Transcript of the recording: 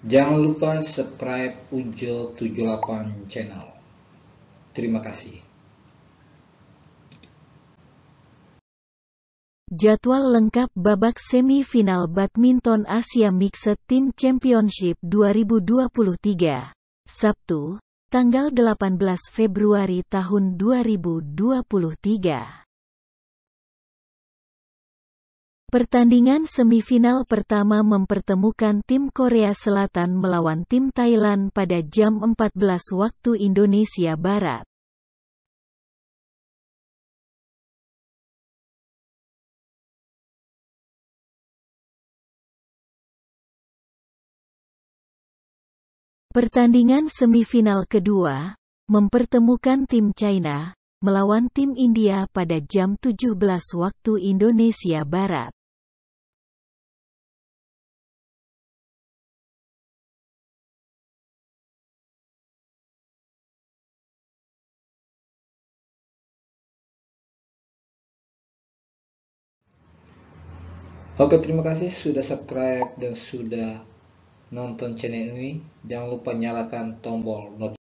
Jangan lupa subscribe Ujo 78 channel. Terima kasih. Jadwal lengkap babak semifinal badminton Asia Mixed Team Championship 2023. Sabtu, tanggal 18 Februari tahun 2023. Pertandingan semifinal pertama mempertemukan tim Korea Selatan melawan tim Thailand pada jam 14 waktu Indonesia Barat. Pertandingan semifinal kedua mempertemukan tim China melawan tim India pada jam 17 waktu Indonesia Barat. Oke, terima kasih sudah subscribe dan sudah nonton channel ini. Jangan lupa nyalakan tombol notifikasi.